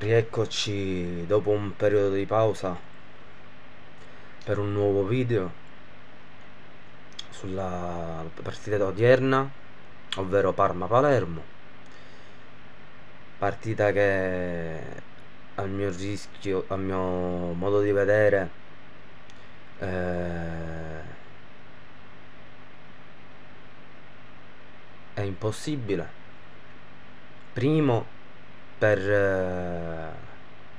Rieccoci dopo un periodo di pausa per un nuovo video sulla partita odierna, ovvero Parma-Palermo. Partita che al mio rischio, al mio modo di vedere, eh, è impossibile. Primo per, eh,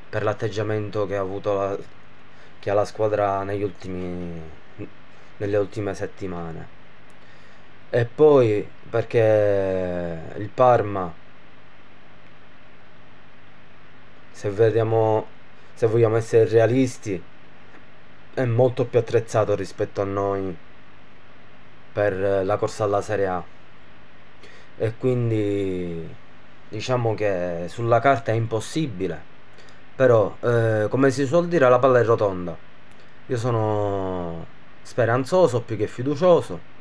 per l'atteggiamento che ha avuto la, che ha la squadra ultimi, nelle ultime settimane. E poi perché il Parma, se, vediamo, se vogliamo essere realisti, è molto più attrezzato rispetto a noi per la corsa alla Serie A. E quindi diciamo che sulla carta è impossibile però eh, come si suol dire la palla è rotonda io sono speranzoso più che fiducioso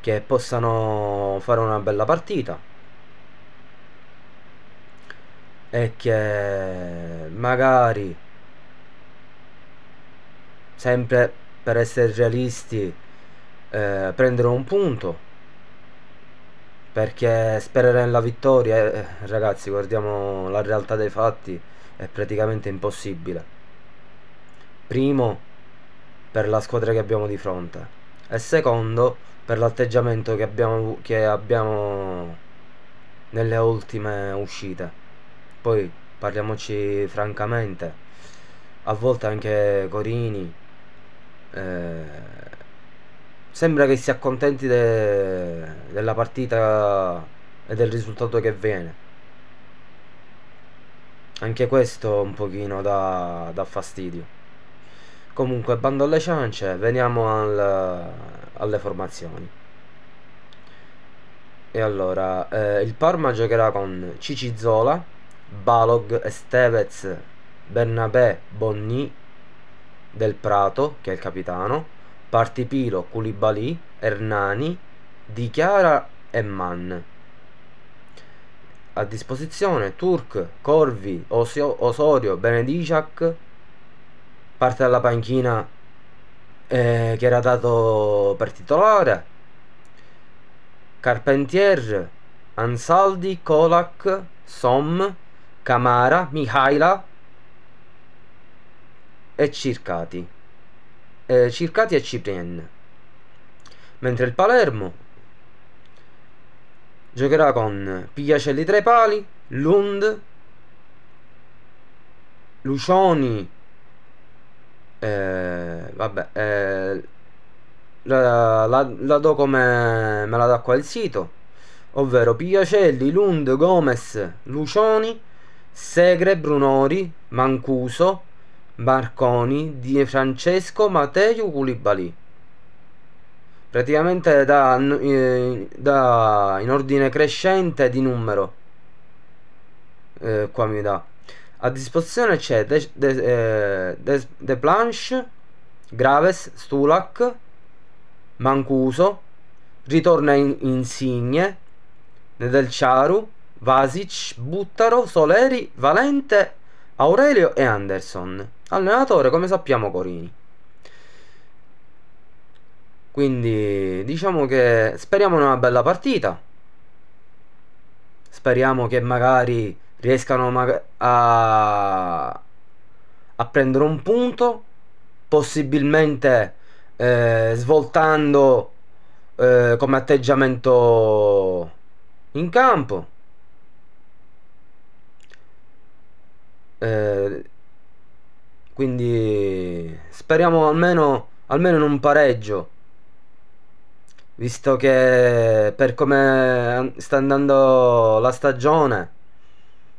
che possano fare una bella partita e che magari sempre per essere realisti eh, prendere un punto perché sperare nella vittoria, eh, ragazzi, guardiamo la realtà dei fatti, è praticamente impossibile. Primo, per la squadra che abbiamo di fronte, e secondo, per l'atteggiamento che abbiamo, che abbiamo nelle ultime uscite. Poi, parliamoci francamente, a volte anche Corini... Eh, sembra che si accontenti de... della partita e del risultato che viene anche questo un pochino da, da fastidio comunque bando alle ciance veniamo al, alle formazioni e allora eh, il Parma giocherà con Cici Zola Balog, Estevez Bernabé, Bonni Del Prato che è il capitano Partipiro, Koulibaly, Hernani, Dichiara e Mann. A disposizione Turk, Corvi, Osio, Osorio, Benedicac. Parte dalla panchina eh, che era dato per titolare. Carpentier, Ansaldi, Kolak, Som, Camara, Mihaila e Circati eh, circati e Ciprienne, mentre il Palermo giocherà con Pigliacelli tra i pali, Lund, Lucioni, eh, vabbè, eh, la, la, la, do come me la dà qua il sito, ovvero Pigliacelli, Lund, Gomez, Lucioni, Segre, Brunori, Mancuso, Marconi di Francesco Matteo Culibali praticamente da, eh, da, in ordine crescente di numero eh, qua mi dà a disposizione c'è De, De, eh, De, De Planche Graves Stulac Mancuso ritorna in, Insigne Nedelciaru Vasic Buttaro Soleri Valente Aurelio e Anderson, allenatore come sappiamo Corini. Quindi diciamo che speriamo una bella partita. Speriamo che magari riescano ma a, a, prendere un punto, possibilmente eh, svoltando eh, come atteggiamento in campo. Eh, quindi speriamo almeno, almeno in un pareggio. Visto che per come sta andando la stagione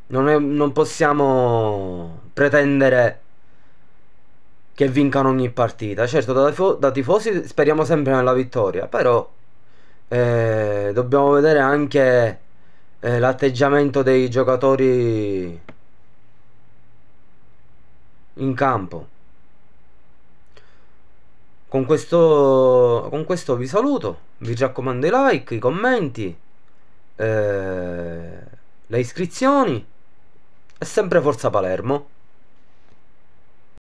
non, è, non possiamo pretendere che vincano ogni partita. Certo, da, da tifosi speriamo sempre nella vittoria, però eh, dobbiamo vedere anche eh, l'atteggiamento dei giocatori in campo. Con questo, con questo vi saluto, vi raccomando i like, i commenti, eh, le iscrizioni e sempre Forza Palermo.